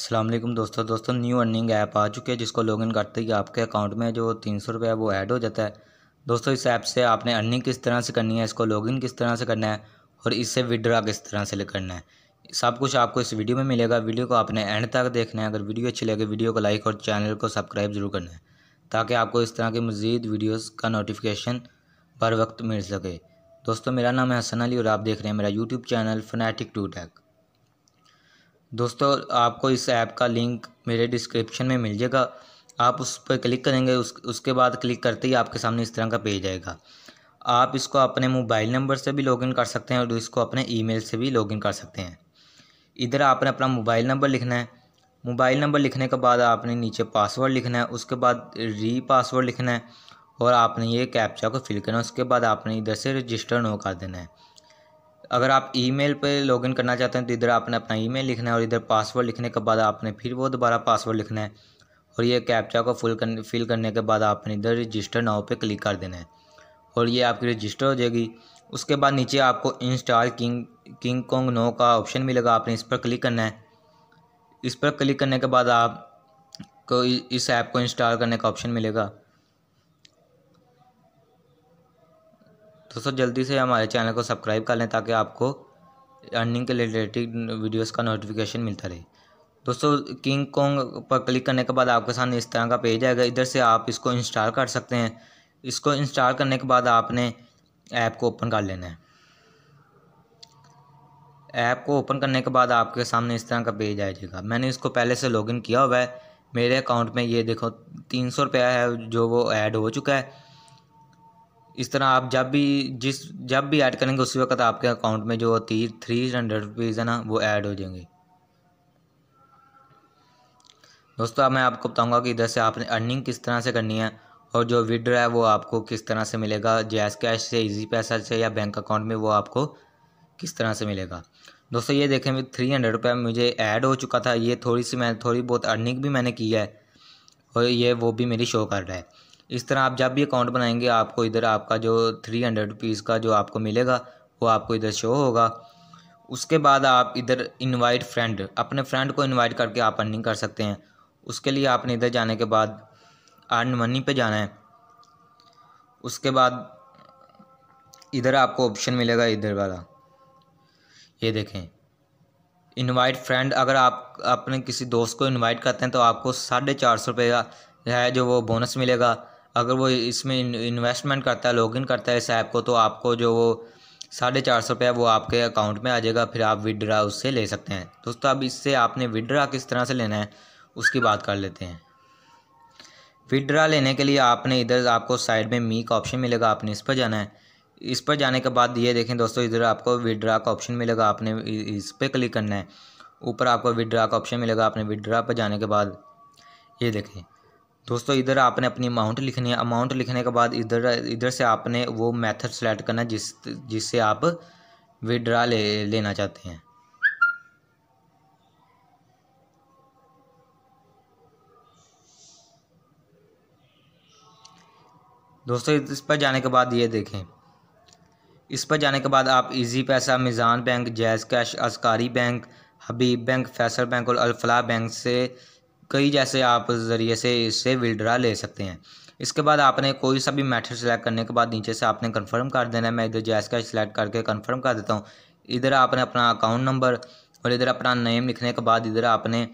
असलम दोस्तों दोस्तों new earning app आ चुकी है जिसको लॉगिन करते ही आपके अकाउंट में जो तीन सौ रुपये वो ऐड हो जाता है दोस्तों इस ऐप से आपने अर्निंग किस तरह से करनी है इसको लॉगिन किस तरह से करना है और इससे विड्रा किस तरह से करना है सब कुछ आपको इस वीडियो में मिलेगा वीडियो को आपने एंड तक देखना है अगर वीडियो अच्छी लगे वीडियो को लाइक और चैनल को सब्सक्राइब जरूर करना है ताकि आपको इस तरह की मज़ीद वीडियोज़ का नोटिफिकेशन बर वक्त मिल सके दोस्तों मेरा नाम है हसन अली और आप देख रहे हैं मेरा YouTube channel phonetic to tech दोस्तों आपको इस ऐप का लिंक मेरे डिस्क्रिप्शन में मिल जाएगा आप उस पर क्लिक करेंगे उस उसके बाद क्लिक करते ही आपके सामने इस तरह का पेज आएगा आप इसको अपने मोबाइल नंबर से भी लॉगिन कर सकते हैं और इसको अपने ईमेल से भी लॉगिन कर सकते हैं इधर आपने अपना मोबाइल नंबर लिखना है मोबाइल नंबर लिखने के बाद आपने नीचे पासवर्ड लिखना है उसके बाद री पासवर्ड लिखना है और आपने ये कैप्चा को फिल करना है उसके बाद आपने इधर से रजिस्टर नो कर देना है अगर आप ईमेल पे लॉगिन करना चाहते हैं तो इधर आपने अपना ईमेल लिखना है और इधर पासवर्ड लिखने के बाद आपने फिर वो दोबारा पासवर्ड लिखना है और ये कैप्चा को फुल करने फिल करने के बाद आपने इधर रजिस्टर नाव पे क्लिक कर देना है और ये आपकी रजिस्टर हो जाएगी उसके बाद नीचे आपको इंस्टॉल किंग किंग कॉन्ग नो का ऑप्शन मिलेगा आपने इस पर क्लिक करना है इस पर क्लिक करने के बाद आप को इस ऐप को इंस्टॉल करने का ऑप्शन मिलेगा दोस्तों जल्दी से हमारे चैनल को सब्सक्राइब कर लें ताकि आपको अर्निंग के रिलेटेड वीडियोस का नोटिफिकेशन मिलता रहे दोस्तों किंग कॉन्ग पर क्लिक करने के बाद आपके सामने इस तरह का पेज आएगा इधर से आप इसको इंस्टॉल कर सकते हैं इसको इंस्टॉल करने के बाद आपने ऐप को ओपन कर लेना है ऐप को ओपन करने के बाद आपके सामने इस तरह का पेज आ जाएगा मैंने इसको पहले से लॉगिन किया हुआ है मेरे अकाउंट में ये देखो तीन सौ रुपया है जो वो ऐड हो चुका है इस तरह आप जब भी जिस जब भी ऐड करेंगे उसी वक्त आपके अकाउंट में जो थी थ्री हंड्रेड रुपीज़ है ना वो ऐड हो जाएंगे दोस्तों अब मैं आपको बताऊंगा कि इधर से आपने अर्निंग किस तरह से करनी है और जो विड्रो है वो आपको किस तरह से मिलेगा जैस कैश से इजी पैसा से या बैंक अकाउंट में वो आपको किस तरह से मिलेगा दोस्तों ये देखें थ्री हंड्रेड रुपये मुझे ऐड हो चुका था ये थोड़ी सी मैं थोड़ी बहुत अर्निंग भी मैंने की है और ये वो भी मेरी शो कर रहा है इस तरह आप जब भी अकाउंट बनाएंगे आपको इधर आपका जो थ्री हंड्रेड रुपीज़ का जो आपको मिलेगा वो आपको इधर शो होगा उसके बाद आप इधर इनवाइट फ्रेंड अपने फ्रेंड को इनवाइट करके आप अर्निंग कर सकते हैं उसके लिए आपने इधर जाने के बाद अर्न मनी पे जाना है उसके बाद इधर आपको ऑप्शन मिलेगा इधर वाला ये देखें इनवाइट फ्रेंड अगर आप अपने किसी दोस्त को इनवाइट करते हैं तो आपको साढ़े चार सौ रुपये का है जो वो बोनस मिलेगा अगर वो इसमें इन्वेस्टमेंट करता है लॉगिन करता है इस ऐप को तो आपको जो वो साढ़े चार सौ रुपया वो आपके अकाउंट में आ जाएगा फिर आप विड्रा उससे ले सकते हैं दोस्तों अब इससे आपने विड्रा किस तरह से लेना है उसकी बात कर लेते हैं विड्रा लेने के लिए आपने इधर आपको साइड में मी का ऑप्शन मिलेगा आपने इस पर जाना है इस पर जाने के बाद ये देखें दोस्तों इधर आपको विड्रा का ऑप्शन मिलेगा आपने इस पर क्लिक करना है ऊपर आपको विड्रा का ऑप्शन मिलेगा आपने विड्रा पर जाने के बाद ये देखें दोस्तों इधर आपने अपनी अमाउंट लिखनी है अमाउंट लिखने के बाद इधर इधर से आपने वो मेथड सेलेक्ट करना जिस जिससे आप विड्रा ले लेना चाहते हैं दोस्तों इस पर जाने के बाद ये देखें इस पर जाने के बाद आप Easypaisa Meezan bank JazzCash Askari bank Habib bank Faysal bank और अलफला बैंक से कई जैसे आप ज़रिए से इससे विड्रा ले सकते हैं इसके बाद आपने कोई सा भी मैथड सेलेक्ट करने के बाद नीचे से आपने कंफर्म कर देना है मैं इधर जैस का सिलेक्ट करके कंफर्म कर देता हूँ इधर आपने अपना अकाउंट नंबर और इधर अपना नेम लिखने के बाद इधर आपने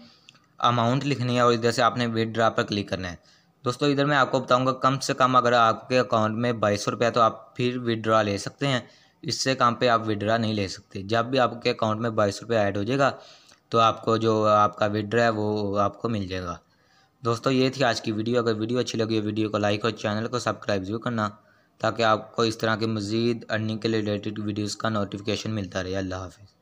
अमाउंट लिखनी है और इधर से आपने विदड्रा पर क्लिक करना है दोस्तों इधर मैं आपको बताऊँगा कम से कम अगर आपके अकाउंट में बाईस सौ रुपया तो आप फिर विदड्रा ले सकते हैं इससे काम पर आप विदड्रा नहीं ले सकते जब भी आपके अकाउंट में बाईस रुपये ऐड हो जाएगा तो आपको जो आपका विड्रा है वो आपको मिल जाएगा दोस्तों ये थी आज की वीडियो अगर वीडियो अच्छी लगी वीडियो को लाइक और चैनल को सब्सक्राइब जरूर करना ताकि आपको इस तरह के मज़ीद अर्निंग के रिलेटेड वीडियोज़ का नोटिफिकेशन मिलता रहे अल्लाह हाफिज़